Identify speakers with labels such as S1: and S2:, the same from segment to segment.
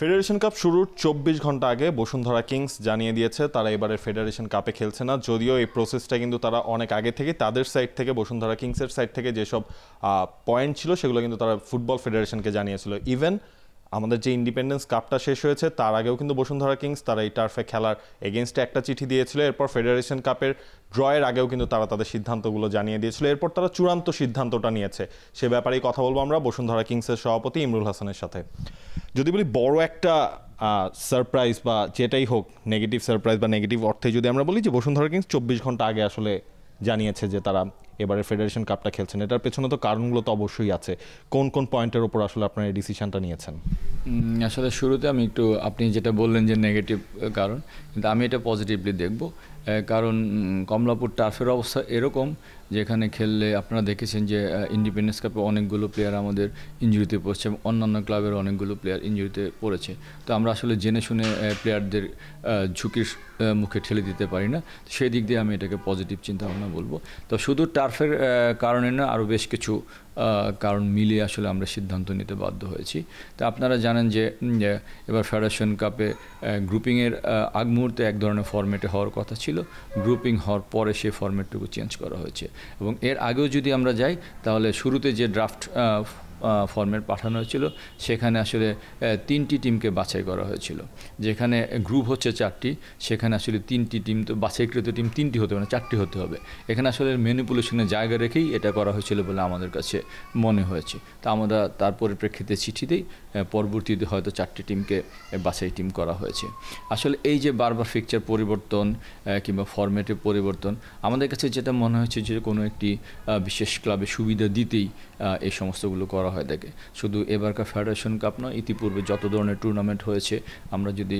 S1: federation cup শুরুর চব্বিশ ঘন্টা আগে বসুন্ধরা কিংস জানিয়ে দিয়েছে তারা এবারে ফেডারেশন কাপে খেলছে না যদিও এই প্রসেসটা কিন্তু তারা অনেক আগে থেকে তাদের সাইড থেকে বসুন্ধরা কিংসের সাইড থেকে যেসব পয়েন্ট ছিল সেগুলো কিন্তু তারা ফুটবল ফেডারেশনকে জানিয়েছিল ইভেন আমাদের যে ইন্ডিপেন্ডেন্স কাপটা শেষ হয়েছে তার আগেও কিন্তু বসুন্ধরা কিংস তারা এই টার্ফে খেলার এগেনস্টে একটা চিঠি দিয়েছিল এরপর ফেডারেশন কাপের ড্রয়ের আগেও কিন্তু তারা তাদের সিদ্ধান্তগুলো জানিয়ে দিয়েছিল এরপর তারা চূড়ান্ত সিদ্ধান্তটা নিয়েছে সে ব্যাপারেই কথা বলবো আমরা বসুন্ধরা কিংসের সভাপতি ইমরুল হাসানের সাথে যদি বলি বড় একটা সারপ্রাইজ বা যেটাই হোক নেগেটিভ সারপ্রাইজ বা নেগেটিভ অর্থে যদি আমরা বলি যে বসুন্ধরা কিংস চব্বিশ ঘন্টা আগে আসলে জানিয়েছে যে তারা এবারে ফেডারেশন কাপটা খেলছেন এটার পেছনে তো
S2: কারণগুলো তো অবশ্যই আছে কোন কোন পয়েন্টের ওপর আসলে আপনারা এই ডিসিশনটা নিয়েছেন আসলে শুরুতে আমি একটু আপনি যেটা বললেন যে নেগেটিভ কারণ কিন্তু আমি এটা পজিটিভলি দেখব কারণ কমলাপুর টার্ফের অবস্থা এরকম যেখানে খেললে আপনারা দেখেছেন যে ইন্ডিপেন্ডেন্স কাপে অনেকগুলো প্লেয়ার আমাদের ইঞ্জুরিতে পড়ছে এবং অন্যান্য ক্লাবের অনেকগুলো প্লেয়ার ইঞ্জুরিতে পড়েছে তো আমরা আসলে জেনে শুনে প্লেয়ারদের ঝুঁকির মুখে ঠেলে দিতে পারি না সেই দিক দিয়ে আমি এটাকে পজিটিভ চিন্তাভাবনা বলবো তো শুধু টার্ফ টার্ফের কারণে না আরও বেশ কিছু কারণ মিলে আসলে আমরা সিদ্ধান্ত নিতে বাধ্য হয়েছি তা আপনারা জানেন যে এবার ফেডারেশন কাপে গ্রুপিংয়ের আগ মুহূর্তে এক ধরনের ফর্মেটে হওয়ার কথা ছিল গ্রুপিং হওয়ার পরে সেই ফর্মেটটুকু চেঞ্জ করা হয়েছে এবং এর আগেও যদি আমরা যাই তাহলে শুরুতে যে ড্রাফট ফর্মেট পাঠানো হয়েছিল সেখানে আসলে তিনটি টিমকে বাছাই করা হয়েছিল যেখানে গ্রুপ হচ্ছে চারটি সেখানে আসলে তিনটি টিম তো বাছাইকৃত টিম তিনটি হতে না চারটি হতে হবে এখানে আসলে মেনিপুলেশনের জায়গা রেখেই এটা করা হয়েছিল বলে আমাদের কাছে মনে হয়েছে তা আমরা তার পরিপ্রেক্ষিতে চিঠিতেই পরবর্তীতে হয়তো চারটি টিমকে বাছাই টিম করা হয়েছে আসলে এই যে বারবার ফিকচার পরিবর্তন কিংবা ফরম্যাটের পরিবর্তন আমাদের কাছে যেটা মনে হয়েছে যে কোনো একটি বিশেষ ক্লাবে সুবিধা দিতেই এই সমস্তগুলো করা করা হয় থাকে শুধু এবারকার ফেডারেশন কাপ নয় ইতিপূর্বে যত ধরনের টুর্নামেন্ট হয়েছে আমরা যদি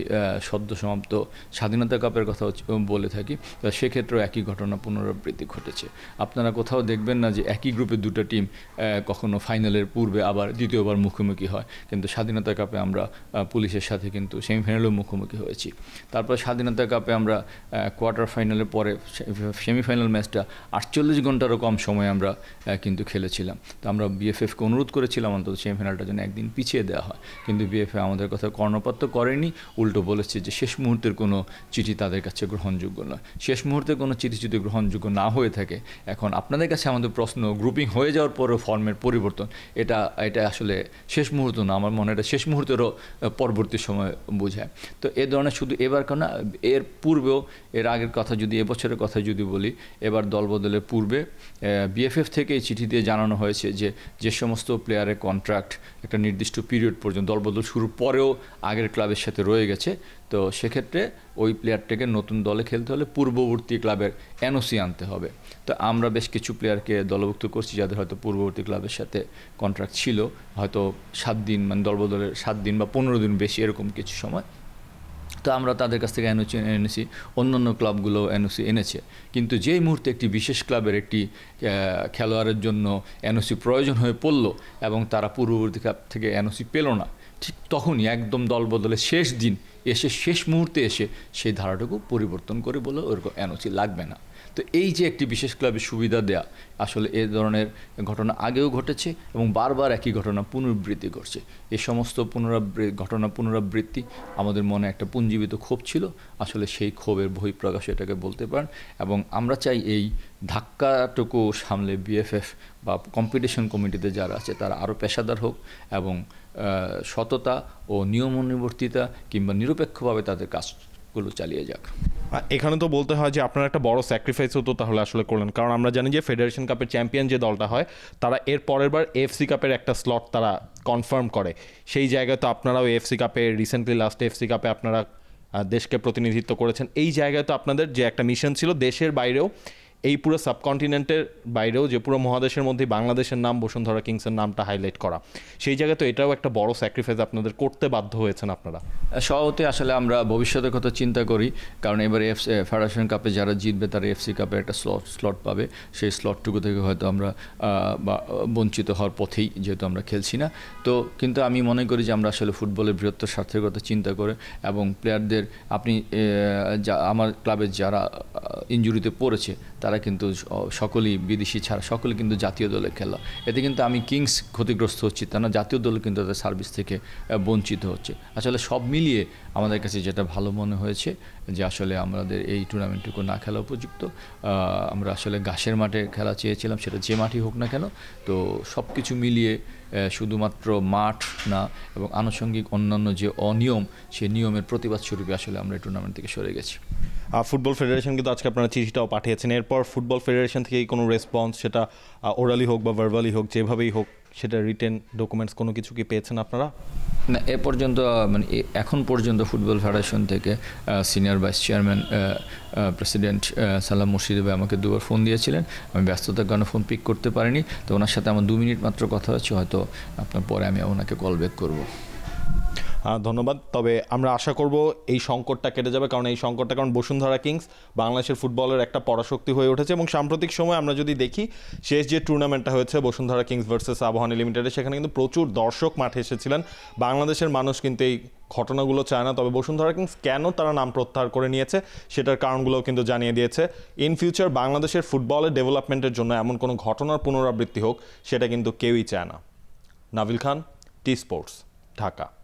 S2: সদ্য সমাপ্ত স্বাধীনতা কাপের কথা বলে থাকি সেক্ষেত্রেও একই ঘটনা পুনরাবৃত্তি ঘটেছে আপনারা কোথাও দেখবেন না যে একই গ্রুপে দুটো টিম কখনো ফাইনালের পূর্বে আবার দ্বিতীয়বার মুখোমুখি হয় কিন্তু স্বাধীনতা কাপে আমরা পুলিশের সাথে কিন্তু সেমিফাইনালেও মুখোমুখি হয়েছি তারপর স্বাধীনতা কাপে আমরা কোয়ার্টার ফাইনালের পরে সেমিফাইনাল ম্যাচটা আটচল্লিশ ঘন্টারও কম সময় আমরা কিন্তু খেলেছিলাম তো আমরা বিএফএফকে অনুরোধ করেছিলাম অন্তত সেমিফাইনালটা যেন একদিন পিছিয়ে দেওয়া হয় কিন্তু বিএফএ আমাদের কথা কর্ণপাত তো করেনি উল্টো বলেছে যে শেষ মুহূর্তের কোনো চিঠি তাদের কাছে গ্রহণযোগ্য নয় শেষ মুহূর্তে কোনো চিঠি যদি গ্রহণযোগ্য না হয়ে থাকে এখন আপনাদের কাছে আমাদের প্রশ্ন গ্রুপিং হয়ে যাওয়ার পরেও ফর্মের পরিবর্তন এটা এটা আসলে শেষ মুহূর্ত না আমার মনে এটা শেষ মুহূর্তেরও পরবর্তী সময় বোঝায় তো এ ধরনের শুধু এবার কেন এর পূর্বেও এর আগের কথা যদি এবছরের কথা যদি বলি এবার দলবদলের পূর্বে বিএফএফ থেকে দিয়ে জানানো হয়েছে যে যে সমস্ত প্লেয়ারের কন্ট্রাক্ট একটা নির্দিষ্ট পিরিয়ড পর্যন্ত দলবদল শুরুর পরেও আগের ক্লাবের সাথে রয়ে গেছে তো সেক্ষেত্রে ওই প্লেয়ারটাকে নতুন দলে খেলতে হলে পূর্ববর্তী ক্লাবের এনওসি আনতে হবে তো আমরা বেশ কিছু প্লেয়ারকে দলভুক্ত করছি যাদের হয়তো পূর্ববর্তী ক্লাবের সাথে কন্ট্রাক্ট ছিল হয়তো সাত দিন মানে দলবদলের সাত দিন বা পনেরো দিন বেশি এরকম কিছু সময় তো আমরা তাদের কাছ থেকে এনওসি এনেছি অন্য অন্য ক্লাবগুলো এনওসি এনেছে কিন্তু যেই মুহূর্তে একটি বিশেষ ক্লাবের একটি খেলোয়াড়ের জন্য এনওসি প্রয়োজন হয়ে পড়ল এবং তারা পূর্ববর্তী ক্লাব থেকে এনওসি পেল না ঠিক তখনই একদম দল বদলের শেষ দিন এসে শেষ মুহূর্তে এসে সেই ধারাটুকু পরিবর্তন করে বলে ওরকম এনওসি লাগবে না তো এই যে একটি বিশেষ ক্লাবে সুবিধা দেয়া আসলে এ ধরনের ঘটনা আগেও ঘটেছে এবং বারবার একই ঘটনা পুনরাবৃত্তি করছে এ সমস্ত পুনরাবৃ ঘটনা পুনরাবৃত্তি আমাদের মনে একটা পুঞ্জীবিত ক্ষোভ ছিল আসলে সেই ক্ষোভের বহিঃপ্রকাশ এটাকে বলতে পারেন এবং আমরা চাই এই ধাক্কাটুকু সামলে বিএফএফ বা কম্পিটিশন কমিটিতে যারা আছে তারা আরও পেশাদার হোক এবং সততা ও নিয়মনিবর্তিতা কিংবা নিরপেক্ষভাবে তাদের কাজগুলো চালিয়ে যাক এখানে তো বলতে হয় যে
S1: আপনার একটা বড় স্যাক্রিফাইস হতো তাহলে আসলে করলেন কারণ আমরা জানি যে ফেডারেশন কাপের চ্যাম্পিয়ন যে দলটা হয় তারা এর পরের বার এফসি কাপের একটা স্লট তারা কনফার্ম করে সেই জায়গায় তো আপনারাও এফসি কাপে রিসেন্টলি লাস্ট এফসি কাপে আপনারা দেশকে প্রতিনিধিত্ব করেছেন এই জায়গায় তো আপনাদের যে একটা মিশন ছিল দেশের বাইরেও এই পুরো সাবকন্টিনেন্টের বাইরেও যে পুরো মহাদেশের মধ্যে বাংলাদেশের নাম
S2: বসুন্ধরা কিংসের নামটা হাইলাইট করা সেই জায়গায় তো এটাও একটা বড় স্যাক্রিফাইস আপনাদের করতে বাধ্য হয়েছেন আপনারা স্বভাবতই আসলে আমরা ভবিষ্যতের কথা চিন্তা করি কারণ এবারে এফ ফেডারেশন কাপে যারা জিতবে তারা এফসি কাপে একটা স্লট স্লট পাবে সেই স্লটটুকু থেকে হয়তো আমরা বঞ্চিত হওয়ার পথেই যেহেতু আমরা খেলছি না তো কিন্তু আমি মনে করি যে আমরা আসলে ফুটবলের বৃহত্তর স্বার্থের কথা চিন্তা করে এবং প্লেয়ারদের আপনি আমার ক্লাবের যারা ইঞ্জুরিতে পড়েছে তারা কিন্তু সকলেই বিদেশি ছাড়া সকলে কিন্তু জাতীয় দলে খেলা এতে কিন্তু আমি কিংস ক্ষতিগ্রস্ত হচ্ছি তা না জাতীয় দল কিন্তু তাদের সার্ভিস থেকে বঞ্চিত হচ্ছে আসলে সব মিলিয়ে আমাদের কাছে যেটা ভালো মনে হয়েছে যে আসলে আমাদের এই টুর্নামেন্টটুকু না খেলা উপযুক্ত আমরা আসলে ঘাসের মাঠে খেলা চেয়েছিলাম সেটা যে মাঠই হোক না কেন তো সব কিছু মিলিয়ে শুধুমাত্র মাঠ না এবং আনুষঙ্গিক অন্যান্য যে অনিয়ম সেই নিয়মের প্রতিবাদ স্বরূপে আসলে আমরা এই টুর্নামেন্ট থেকে সরে গেছি ফুটবল ফেডারেশন কিন্তু আজকে
S1: আপনারা চিঠিটাও পাঠিয়েছেন এরপর ফুটবল ফেডারেশন থেকে কোনো রেসপন্স সেটা ওরালি হোক বা ভার্বালি হোক যেভাবেই হোক সেটা রিটেন ডকুমেন্টস কোনো কিছু কি পেয়েছেন আপনারা
S2: না এ পর্যন্ত মানে এখন পর্যন্ত ফুটবল ফেডারেশন থেকে senior vice chairman president Salam Murshid ভাই আমাকে দুবার ফোন দিয়েছিলেন আমি ব্যস্ততার কারণে ফোন পিক করতে পারিনি তো ওনার সাথে আমার দু মিনিট মাত্র কথা হয়েছে হয়তো আপনার পরে আমি ওনাকে কল ব্যাক করবো
S1: ধন্যবাদ তবে আমরা আশা করব এই সংকটটা কেটে যাবে কারণ এই সংকটটা কারণ বসুন্ধরা কিংস বাংলাদেশের ফুটবলের একটা পরাশক্তি হয়ে উঠেছে এবং সাম্প্রতিক সময় আমরা যদি দেখি শেষ যে টুর্নামেন্টটা হয়েছে বসুন্ধরা কিংস ভার্সেস আবহাওয়া লিমিটেডে সেখানে কিন্তু প্রচুর দর্শক মাঠে এসেছিলেন বাংলাদেশের মানুষ কিন্তু এই ঘটনাগুলো চায় না তবে বসুন্ধরা কিংস কেন তারা নাম প্রত্যাহার করে নিয়েছে সেটার কারণগুলোও কিন্তু জানিয়ে দিয়েছে ইন ফিউচার বাংলাদেশের ফুটবলের ডেভেলপমেন্টের জন্য এমন কোনো ঘটনার পুনরাবৃত্তি হোক সেটা কিন্তু কেউই চায় না নাভিল খান টি স্পোর্টস ঢাকা